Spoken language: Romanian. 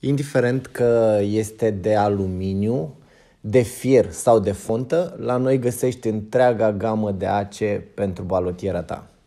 indiferent că este de aluminiu, de fier sau de fontă, la noi găsești întreaga gamă de ace pentru balotiera ta.